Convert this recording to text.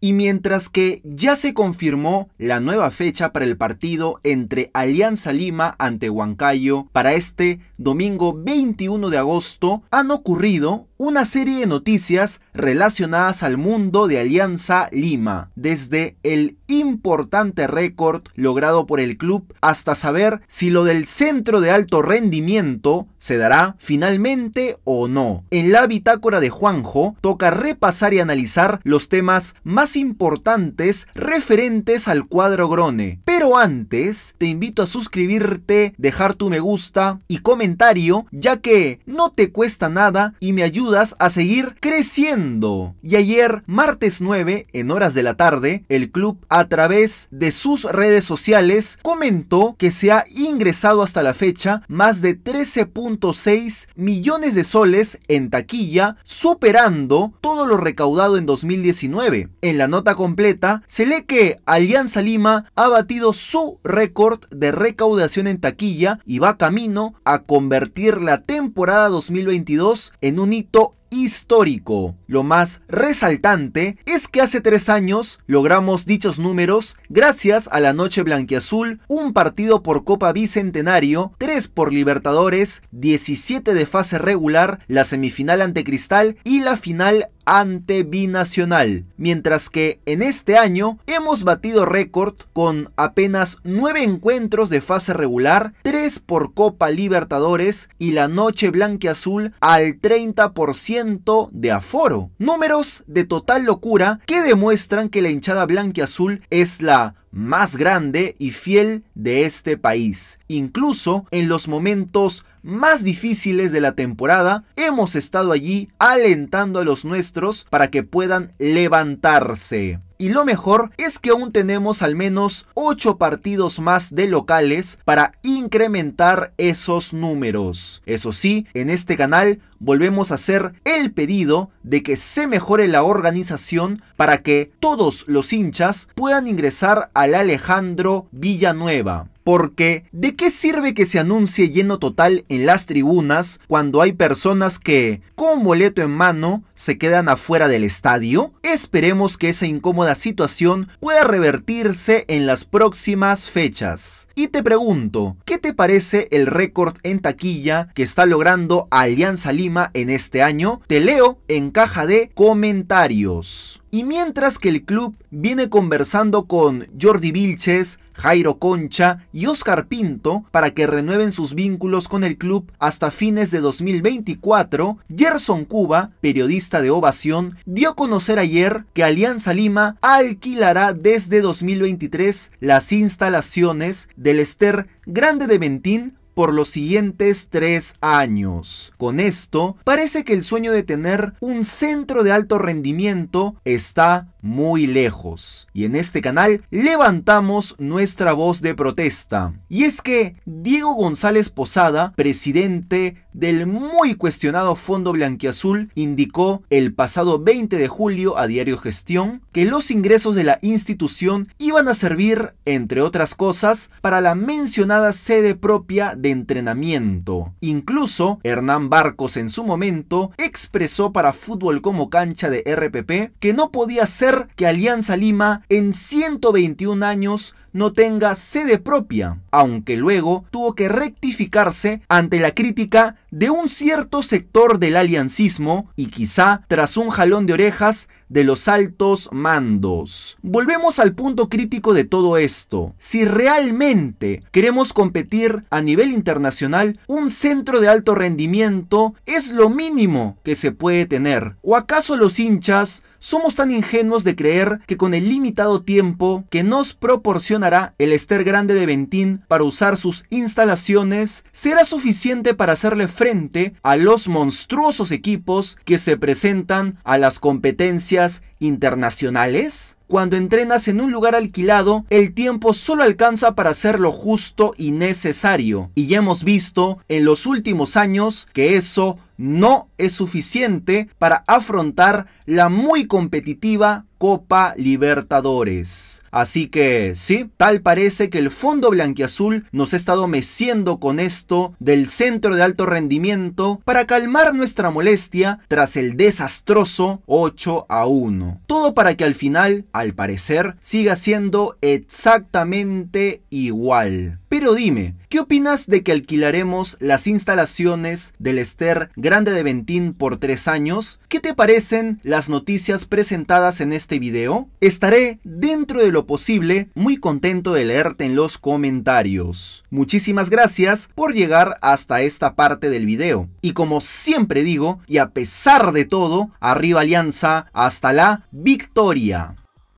Y mientras que ya se confirmó la nueva fecha para el partido entre Alianza Lima ante Huancayo para este domingo 21 de agosto, han ocurrido una serie de noticias relacionadas al mundo de Alianza Lima, desde el importante récord logrado por el club hasta saber si lo del centro de alto rendimiento se dará finalmente o no. En la bitácora de Juanjo toca repasar y analizar los temas más importantes referentes al cuadro Grone. Pero antes, te invito a suscribirte, dejar tu me gusta y comentario, ya que no te cuesta nada y me ayuda a seguir creciendo. Y ayer, martes 9, en horas de la tarde, el club a través de sus redes sociales comentó que se ha ingresado hasta la fecha más de 13.6 millones de soles en taquilla, superando todo lo recaudado en 2019. En la nota completa se lee que Alianza Lima ha batido su récord de recaudación en taquilla y va camino a convertir la temporada 2022 en un hito histórico. Lo más resaltante es que hace tres años logramos dichos números gracias a la noche blanquiazul, un partido por Copa Bicentenario, tres por Libertadores, 17 de fase regular, la semifinal ante Cristal y la final ante Binacional, mientras que en este año hemos batido récord con apenas 9 encuentros de fase regular, 3 por Copa Libertadores y la noche azul al 30% de aforo. Números de total locura que demuestran que la hinchada Azul es la más grande y fiel de este país. Incluso en los momentos más difíciles de la temporada, hemos estado allí alentando a los nuestros para que puedan levantarse. Y lo mejor es que aún tenemos al menos 8 partidos más de locales para incrementar esos números. Eso sí, en este canal volvemos a hacer el pedido de que se mejore la organización para que todos los hinchas puedan ingresar al Alejandro Villanueva. Porque, ¿de qué sirve que se anuncie lleno total en las tribunas cuando hay personas que, con boleto en mano, se quedan afuera del estadio? Esperemos que esa incómoda situación pueda revertirse en las próximas fechas. Y te pregunto, ¿qué te parece el récord en taquilla que está logrando Alianza Lima en este año? Te leo en caja de comentarios. Y mientras que el club viene conversando con Jordi Vilches, Jairo Concha y Oscar Pinto para que renueven sus vínculos con el club hasta fines de 2024, Gerson Cuba, periodista de Ovación, dio a conocer ayer que Alianza Lima alquilará desde 2023 las instalaciones del Ester Grande de Ventín por los siguientes tres años. Con esto, parece que el sueño de tener un centro de alto rendimiento está muy lejos. Y en este canal levantamos nuestra voz de protesta. Y es que Diego González Posada, presidente del muy cuestionado Fondo Blanquiazul indicó el pasado 20 de julio a Diario Gestión que los ingresos de la institución iban a servir, entre otras cosas, para la mencionada sede propia de entrenamiento. Incluso Hernán Barcos en su momento expresó para Fútbol como cancha de RPP que no podía ser que Alianza Lima en 121 años no tenga sede propia, aunque luego tuvo que rectificarse ante la crítica de un cierto sector del aliancismo y quizá tras un jalón de orejas de los altos mandos. Volvemos al punto crítico de todo esto. Si realmente queremos competir a nivel internacional, un centro de alto rendimiento es lo mínimo que se puede tener. ¿O acaso los hinchas somos tan ingenuos de creer que con el limitado tiempo que nos proporcionará el Ester Grande de Ventín para usar sus instalaciones, será suficiente para hacerle frente a los monstruosos equipos que se presentan a las competencias internacionales? Cuando entrenas en un lugar alquilado, el tiempo solo alcanza para hacer lo justo y necesario. Y ya hemos visto en los últimos años que eso no es suficiente para afrontar la muy competitiva Copa Libertadores. Así que sí, tal parece que el fondo blanquiazul nos ha estado meciendo con esto del centro de alto rendimiento para calmar nuestra molestia tras el desastroso 8 a 1. Todo para que al final, al parecer, siga siendo exactamente igual. Pero dime, ¿qué opinas de que alquilaremos las instalaciones del Ester Grande de Ventín por tres años? ¿Qué te parecen las noticias presentadas en este video? Estaré, dentro de lo posible, muy contento de leerte en los comentarios. Muchísimas gracias por llegar hasta esta parte del video. Y como siempre digo, y a pesar de todo, arriba Alianza, hasta la victoria.